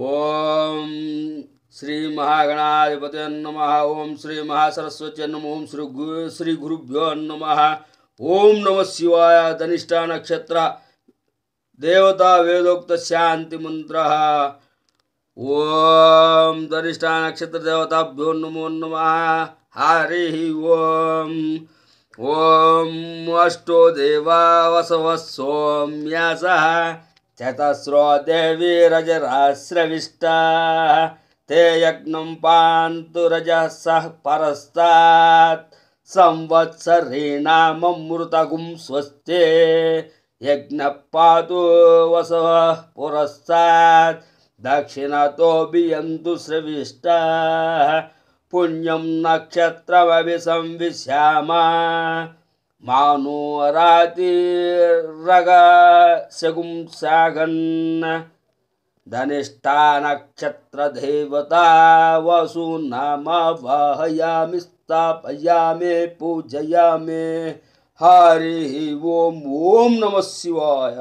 ओम श्री महागणाधिपत नम ओम श्री महासरस्वती नम ओम श्री गु श्री गुरुभ्यो नम ओम नम शिवाय धनिष्ठा नक्षत्र देवता वेदोक्त शांति मंत्र ओम धनिष्ठा नक्षत्र देवताभ्यो नमो नम हरि ओम ओम अष्टो देवा वसव सौम्या सह चतस्रो देवी रजराश्रविष्ट ते यज्ञं पान्तु सः परस्तात् संवत्सरेणामृतगुं स्वस्ते यज्ञः पातु वसवः पुरस्तात् दक्षिणतो बियन्तु श्रविष्टाः पुण्यं नक्षत्रमभि संविश्याम मानो रातिरग शगुं सागन् धनिष्ठा स्थापया वसूनामवाहयामि स्थापयामि पूजयामि हरि ओम ओम नमः शिवाय